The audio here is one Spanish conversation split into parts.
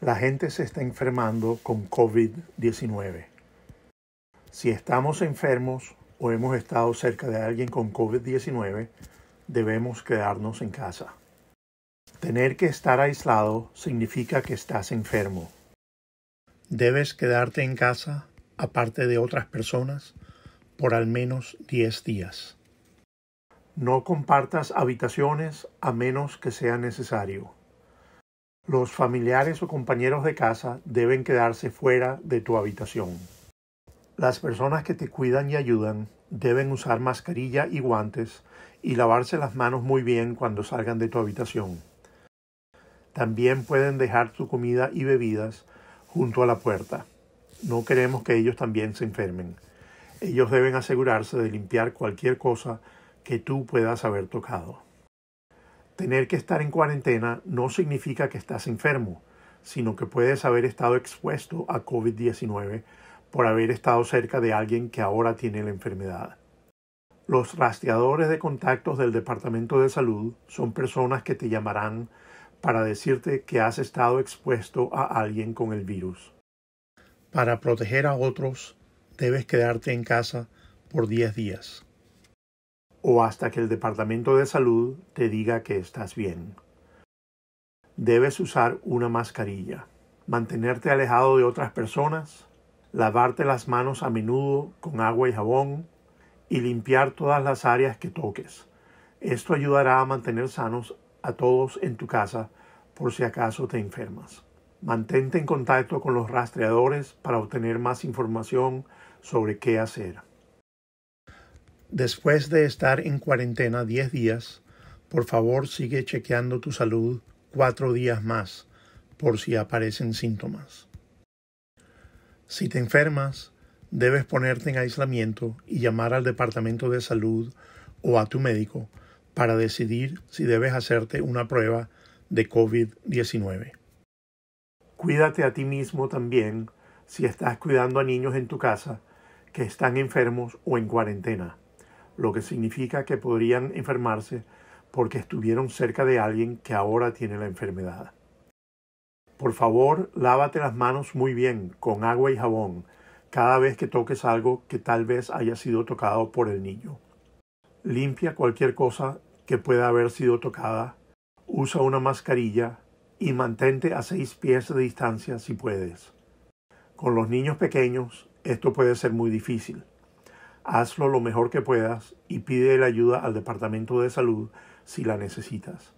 la gente se está enfermando con COVID-19. Si estamos enfermos o hemos estado cerca de alguien con COVID-19, debemos quedarnos en casa. Tener que estar aislado significa que estás enfermo. Debes quedarte en casa, aparte de otras personas, por al menos 10 días. No compartas habitaciones a menos que sea necesario. Los familiares o compañeros de casa deben quedarse fuera de tu habitación. Las personas que te cuidan y ayudan deben usar mascarilla y guantes y lavarse las manos muy bien cuando salgan de tu habitación. También pueden dejar tu comida y bebidas junto a la puerta. No queremos que ellos también se enfermen. Ellos deben asegurarse de limpiar cualquier cosa que tú puedas haber tocado. Tener que estar en cuarentena no significa que estás enfermo, sino que puedes haber estado expuesto a COVID-19 por haber estado cerca de alguien que ahora tiene la enfermedad. Los rastreadores de contactos del Departamento de Salud son personas que te llamarán para decirte que has estado expuesto a alguien con el virus. Para proteger a otros, debes quedarte en casa por 10 días o hasta que el Departamento de Salud te diga que estás bien. Debes usar una mascarilla, mantenerte alejado de otras personas, lavarte las manos a menudo con agua y jabón y limpiar todas las áreas que toques. Esto ayudará a mantener sanos a todos en tu casa por si acaso te enfermas. Mantente en contacto con los rastreadores para obtener más información sobre qué hacer. Después de estar en cuarentena 10 días, por favor sigue chequeando tu salud 4 días más por si aparecen síntomas. Si te enfermas, debes ponerte en aislamiento y llamar al Departamento de Salud o a tu médico para decidir si debes hacerte una prueba de COVID-19. Cuídate a ti mismo también si estás cuidando a niños en tu casa que están enfermos o en cuarentena lo que significa que podrían enfermarse porque estuvieron cerca de alguien que ahora tiene la enfermedad. Por favor, lávate las manos muy bien con agua y jabón cada vez que toques algo que tal vez haya sido tocado por el niño. Limpia cualquier cosa que pueda haber sido tocada, usa una mascarilla y mantente a seis pies de distancia si puedes. Con los niños pequeños esto puede ser muy difícil, hazlo lo mejor que puedas y pide la ayuda al Departamento de Salud si la necesitas.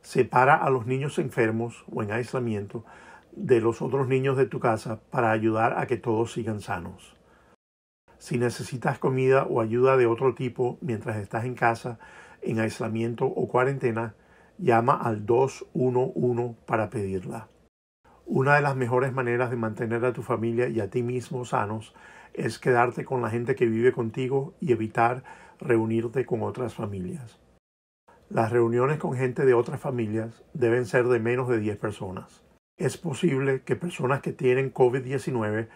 Separa a los niños enfermos o en aislamiento de los otros niños de tu casa para ayudar a que todos sigan sanos. Si necesitas comida o ayuda de otro tipo mientras estás en casa, en aislamiento o cuarentena, llama al 211 para pedirla. Una de las mejores maneras de mantener a tu familia y a ti mismo sanos es quedarte con la gente que vive contigo y evitar reunirte con otras familias. Las reuniones con gente de otras familias deben ser de menos de 10 personas. Es posible que personas que tienen COVID-19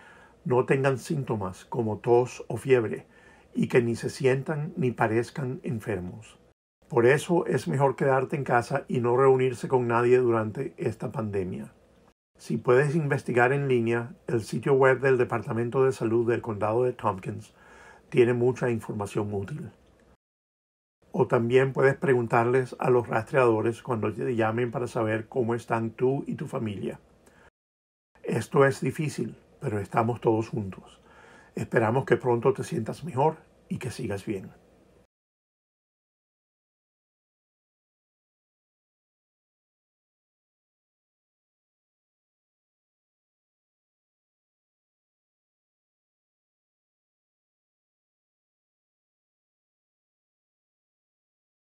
no tengan síntomas como tos o fiebre y que ni se sientan ni parezcan enfermos. Por eso es mejor quedarte en casa y no reunirse con nadie durante esta pandemia. Si puedes investigar en línea, el sitio web del Departamento de Salud del Condado de Tompkins tiene mucha información útil. O también puedes preguntarles a los rastreadores cuando te llamen para saber cómo están tú y tu familia. Esto es difícil, pero estamos todos juntos. Esperamos que pronto te sientas mejor y que sigas bien.